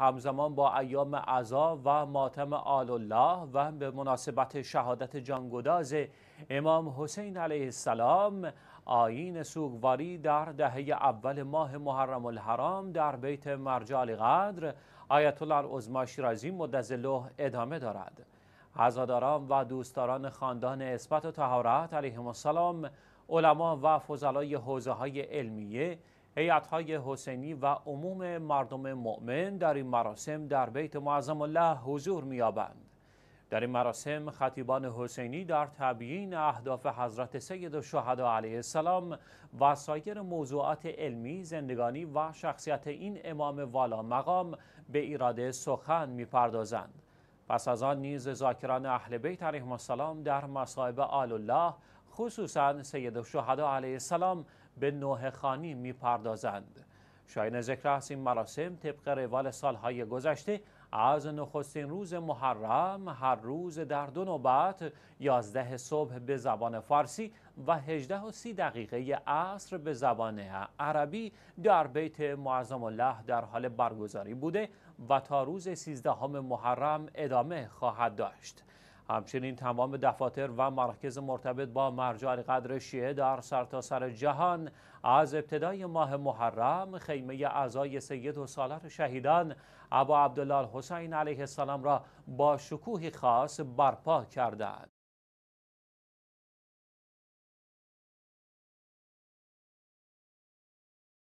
همزمان با ایام عزا و ماتم آل الله و به مناسبت شهادت جانگداز امام حسین علیه السلام آین سوگواری در دهه اول ماه محرم الحرام در بیت مرجال قدر آیت الله العظما شیرازی مدزله ادامه دارد عزاداران و دوستداران خاندان اثبت و تهارت علیهم السلام علما و فضلای حوزه های علمیه های حسینی و عموم مردم مؤمن در این مراسم در بیت معظم الله حضور میابند. در این مراسم خطیبان حسینی در تبیین اهداف حضرت سید الشهدا علیه السلام و سایر موضوعات علمی، زندگانی و شخصیت این امام والا مقام به ایراده سخن میپردازند. پس از آن نیز زاکران اهل بیت علیهم السلام در مصائب آل الله خصوصا سید الشهدا علیه السلام به نوه خانی میپردازند شاین ذکر است این مراسم طبق روال سالهای گذشته از نخستین روز محرم هر روز در دو نوبت یازده صبح به زبان فارسی و هجده و سی دقیقه عصر به زبان عربی در بیت معظم الله در حال برگزاری بوده و تا روز سیزدهم محرم ادامه خواهد داشت همچنین تمام دفاتر و مراکز مرتبط با مرجع قدر شیعه در سرتاسر سر جهان از ابتدای ماه محرم خیمه اعضای سید و سالار شهیدان ابا عبدالله حسین علیه السلام را با شکوهی خاص برپا کردند.